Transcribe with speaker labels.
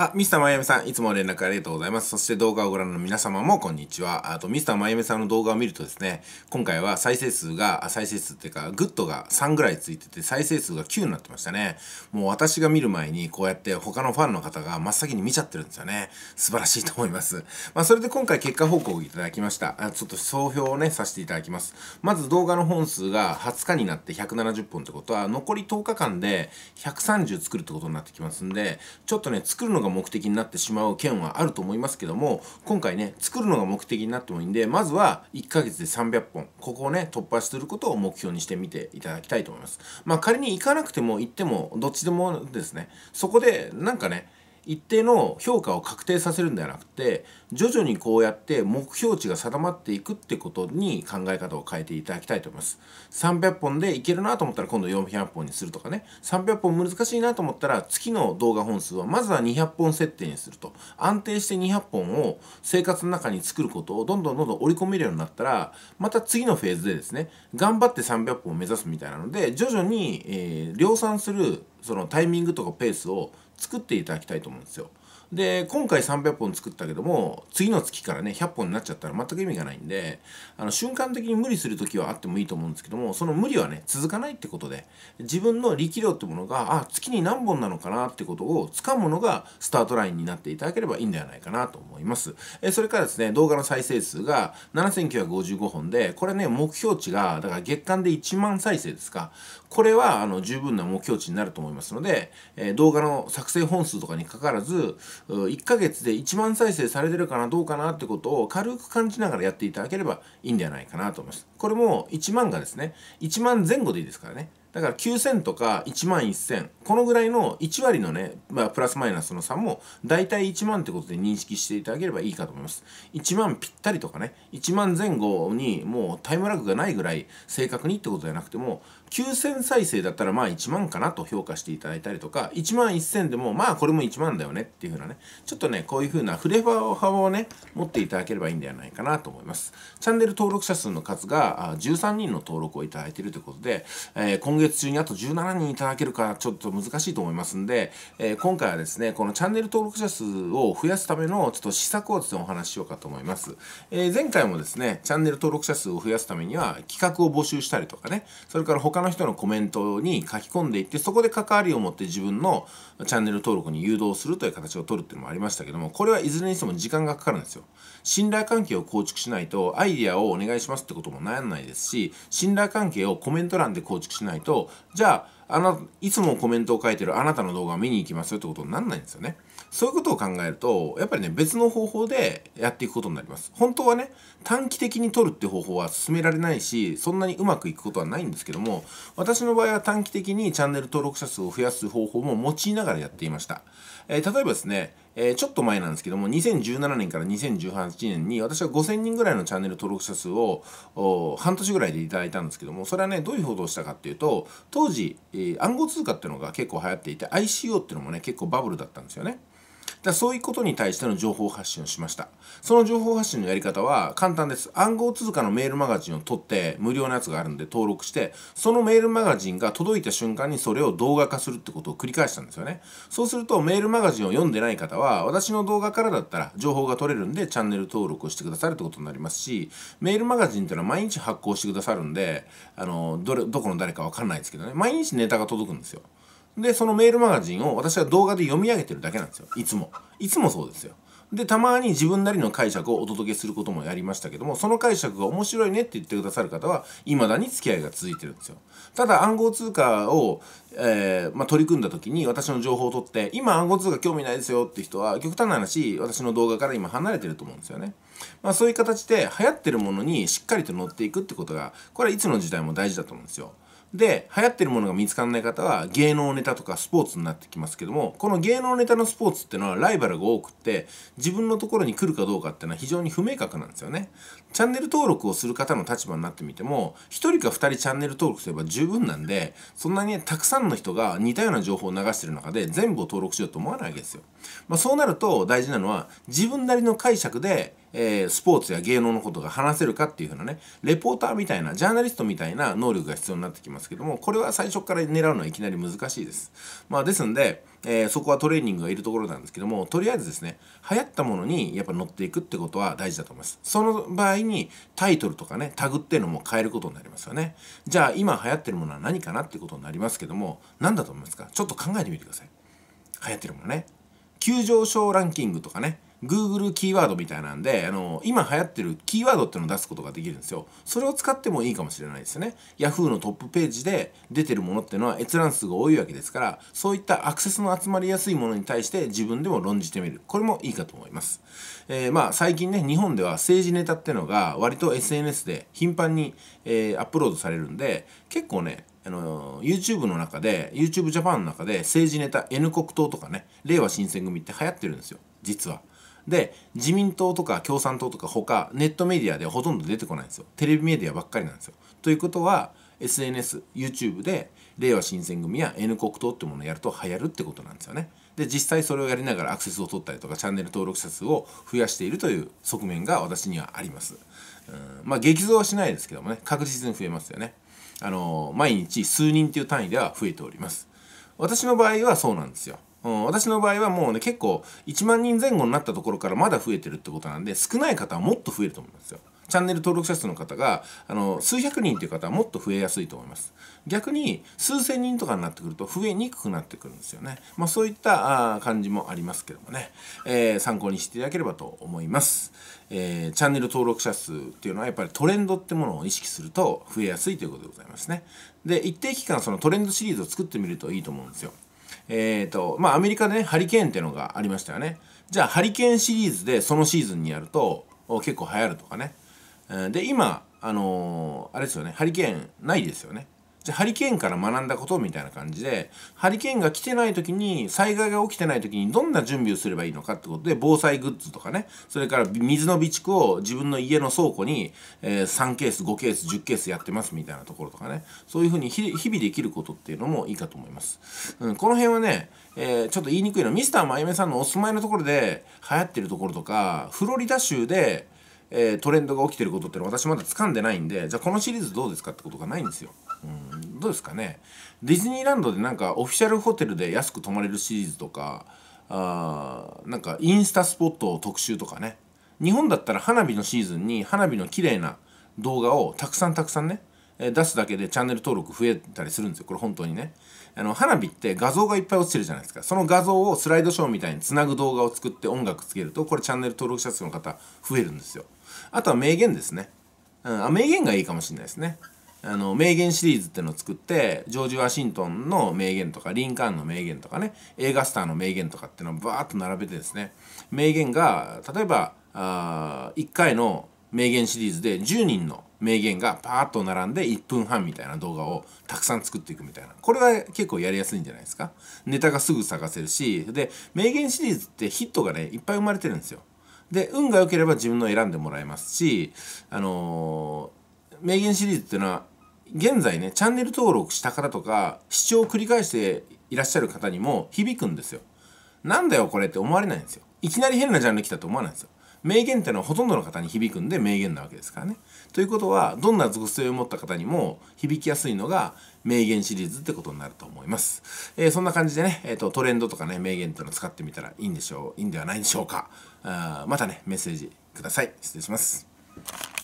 Speaker 1: あ、ミスターまゆみさん、いつも連絡ありがとうございます。そして動画をご覧の皆様もこんにちは。あと、ミスターまゆみさんの動画を見るとですね、今回は再生数が、再生数っていうか、グッドが3ぐらいついてて、再生数が9になってましたね。もう私が見る前に、こうやって他のファンの方が真っ先に見ちゃってるんですよね。素晴らしいと思います。まあ、それで今回結果報告いただきました。あちょっと総評をね、させていただきます。まず動画の本数が20日になって170本ってことは、残り10日間で130作るってことになってきますんで、ちょっとね、作るのがが目的になってしまう件はあると思いますけども今回ね作るのが目的になってもいいんでまずは1ヶ月で300本ここをね突破することを目標にしてみていただきたいと思いますまあ仮に行かなくても行ってもどっちでもですねそこでなんかね一定の評価を確定させるんではなくて徐々にこうやって目標値が定まっていくってことに考え方を変えていただきたいと思います300本でいけるなと思ったら今度400本にするとかね300本難しいなと思ったら月の動画本数はまずは200本設定にすると安定して200本を生活の中に作ることをどんどんどんどん織り込めるようになったらまた次のフェーズでですね頑張って300本を目指すみたいなので徐々に、えー、量産するそのタイミングとかペースを作っていただきたいと思うんですよ。で今回300本作ったけども次の月からね100本になっちゃったら全く意味がないんであの瞬間的に無理する時はあってもいいと思うんですけどもその無理はね続かないってことで自分の力量ってものがあ月に何本なのかなってことをつかむのがスタートラインになっていただければいいんではないかなと思います。えそれからですね動画の再生数が7955本でこれね目標値がだから月間で1万再生ですかこれはあの十分な目標値になると思いますので、え動画の作成本数とかにかかわらず1ヶ月で1万再生されてるかなどうかなってことを軽く感じながらやっていただければいいんではないかなと思います。これも1万がですね、1万前後でいいですからね。だから9000とか1万1000、このぐらいの1割のね、まあ、プラスマイナスの差も、大体1万ってことで認識していただければいいかと思います。1万ぴったりとかね、1万前後にもうタイムラグがないぐらい正確にってことじゃなくても、9000再生だったらまあ1万かなと評価していただいたりとか、1万1000でもまあこれも1万だよねっていう風なね、ちょっとね、こういう風なフレーバー幅をね、持っていただければいいんではないかなと思います。チャンネル登録者数の数が13人の登録をいただいているということで、えー、今月中にあと17人いただけるかちょっと難しいと思いますんで、えー、今回はですね、このチャンネル登録者数を増やすためのちょっと施策をですね、お話ししようかと思います。えー、前回もですね、チャンネル登録者数を増やすためには企画を募集したりとかね、それから他他の人のコメントに書き込んでいってそこで関わりを持って自分のチャンネル登録に誘導するという形を取るっていうのもありましたけどもこれはいずれにしても時間がかかるんですよ信頼関係を構築しないとアイディアをお願いしますってことも悩んないですし信頼関係をコメント欄で構築しないとじゃああの、いつもコメントを書いてるあなたの動画を見に行きますよってことにならないんですよね。そういうことを考えると、やっぱりね、別の方法でやっていくことになります。本当はね、短期的に取るって方法は進められないし、そんなにうまくいくことはないんですけども、私の場合は短期的にチャンネル登録者数を増やす方法も用いながらやっていました。えー、例えばですね、えー、ちょっと前なんですけども、2017年から2018年に私は5000人ぐらいのチャンネル登録者数を半年ぐらいでいただいたんですけども、それはね、どういう報道をしたかっていうと、当時、えー、暗号通貨っていうのが結構流行っていて、ICO っていうのもね、結構バブルだったんですよね。だそういうことに対しての情報発信をしました。その情報発信のやり方は簡単です。暗号通貨のメールマガジンを取って、無料のやつがあるんで登録して、そのメールマガジンが届いた瞬間にそれを動画化するってことを繰り返したんですよね。そうすると、メールマガジンを読んでない方は、私の動画からだったら情報が取れるんで、チャンネル登録をしてくださるってことになりますし、メールマガジンっていうのは毎日発行してくださるんで、あの、どれ、どこの誰かわかんないですけどね、毎日ネタが届くんですよ。で、そのメールマガジンを私は動画で読み上げてるだけなんですよ。いつも。いつもそうですよ。で、たまに自分なりの解釈をお届けすることもやりましたけども、その解釈が面白いねって言ってくださる方は、未だに付き合いが続いてるんですよ。ただ、暗号通貨を、えー、まあ、取り組んだ時に私の情報を取って、今暗号通貨興味ないですよって人は、極端な話、私の動画から今離れてると思うんですよね。まあ、そういう形で流行ってるものにしっかりと乗っていくってことが、これはいつの時代も大事だと思うんですよ。で流行ってるものが見つかんない方は芸能ネタとかスポーツになってきますけどもこの芸能ネタのスポーツっていうのはライバルが多くって自分のところに来るかどうかっていうのは非常に不明確なんですよねチャンネル登録をする方の立場になってみても1人か2人チャンネル登録すれば十分なんでそんなにたくさんの人が似たような情報を流してる中で全部を登録しようと思わないわけですよ、まあ、そうなると大事なのは自分なりの解釈でえー、スポーツや芸能のことが話せるかっていう風なねレポーターみたいなジャーナリストみたいな能力が必要になってきますけどもこれは最初から狙うのはいきなり難しいです。まあ、ですんで、えー、そこはトレーニングがいるところなんですけどもとりあえずですね流行ったものにやっぱ乗っていくってことは大事だと思います。その場合にタイトルとかねタグっていうのも変えることになりますよね。じゃあ今流行ってるものは何かなってことになりますけども何だと思いますかちょっと考えてみてください。流行ってるものね。急上昇ランキングとかね Google キーワードみたいなんで、あの、今流行ってるキーワードっていうのを出すことができるんですよ。それを使ってもいいかもしれないですね。Yahoo のトップページで出てるものっていうのは閲覧数が多いわけですから、そういったアクセスの集まりやすいものに対して自分でも論じてみる。これもいいかと思います。えー、まあ、最近ね、日本では政治ネタっていうのが割と SNS で頻繁に、えー、アップロードされるんで、結構ね、あの YouTube の中で YouTube ジャパンの中で政治ネタ N 国党とかね令和新選組って流行ってるんですよ実はで自民党とか共産党とか他ネットメディアではほとんど出てこないんですよテレビメディアばっかりなんですよ。ということは SNSYouTube で令和新選組や N 国党ってものをやると流行るってことなんですよね。で実際それをやりながらアクセスを取ったりとかチャンネル登録者数を増やしているという側面が私にはあります。うんまあ激増はしないですけどもね確実に増えますよね。あの毎日数人という単位では増えております。私の場合はそうなんですよ。うん、私の場合はもうね結構1万人前後になったところからまだ増えてるってことなんで少ない方はもっと増えると思いますよ。チャンネル登録者数の方があの数百人っていう方はもっと増えやすいと思います。逆に数千人とかになってくると増えにくくなってくるんですよね。まあ、そういった感じもありますけどもね、えー、参考にしていただければと思います、えー、チャンネル登録者数っていうのはやっぱりトレンドってものを意識すると増えやすいということでございますね。で一定期間そのトレンドシリーズを作ってみるといいと思うんですよ。えっ、ー、と、まあ、アメリカでね、ハリケーンっていうのがありましたよね。じゃあ、ハリケーンシリーズでそのシーズンにやると、結構流行るとかね。で、今、あのー、あれですよね、ハリケーンないですよね。でハリケーンから学んだことみたいな感じでハリケーンが来てない時に災害が起きてない時にどんな準備をすればいいのかってことで防災グッズとかねそれから水の備蓄を自分の家の倉庫に、えー、3ケース5ケース10ケースやってますみたいなところとかねそういうふうに日々できることっていうのもいいかと思います、うん、この辺はね、えー、ちょっと言いにくいのミスターまゆめさんのお住まいのところで流行ってるところとかフロリダ州でえー、トレンドが起きてることってのは私まだ掴んでないんでじゃあこのシリーズどうですかってことがないんですよ。うん、どうですかねディズニーランドでなんかオフィシャルホテルで安く泊まれるシリーズとかあなんかインスタスポットを特集とかね日本だったら花火のシーズンに花火の綺麗な動画をたくさんたくさんね出すだけでチャンネル登録増えたりするんですよこれ本当にねあの花火って画像がいっぱい落ちてるじゃないですかその画像をスライドショーみたいにつなぐ動画を作って音楽つけるとこれチャンネル登録者数の方増えるんですよあとは名言ですね、うん、あ名言がいいかもしれないですねあの名言シリーズってのを作ってジョージ・ワシントンの名言とかリンカーンの名言とかね映画スターの名言とかっていうのをバーッと並べてですね名言が例えばあ1回の名言シリーズで10人の名言がパーッと並んで1分半みたいな動画をたくさん作っていくみたいなこれは結構やりやすいんじゃないですかネタがすぐ探せるしで名言シリーズってヒットがねいっぱい生まれてるんですよで運が良ければ自分の選んでもらえますしあのー名言シリーズっていうのは現在ねチャンネル登録したからとか視聴を繰り返していらっしゃる方にも響くんですよなんだよこれって思われないんですよいきなり変なジャンル来たと思わないんですよ名言ってのはほとんどの方に響くんで名言なわけですからねということはどんな属性を持った方にも響きやすいのが名言シリーズってことになると思います、えー、そんな感じでね、えーと、トレンドとかね名言っていうのを使ってみたらいいんでしょういいんではないでしょうかあまたねメッセージください失礼します